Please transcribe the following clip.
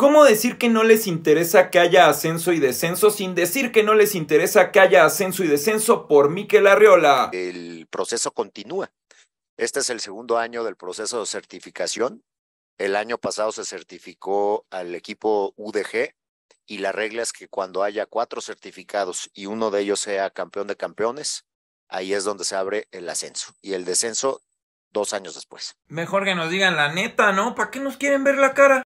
¿Cómo decir que no les interesa que haya ascenso y descenso sin decir que no les interesa que haya ascenso y descenso por Miquel Arriola? El proceso continúa. Este es el segundo año del proceso de certificación. El año pasado se certificó al equipo UDG y la regla es que cuando haya cuatro certificados y uno de ellos sea campeón de campeones, ahí es donde se abre el ascenso. Y el descenso dos años después. Mejor que nos digan la neta, ¿no? ¿Para qué nos quieren ver la cara?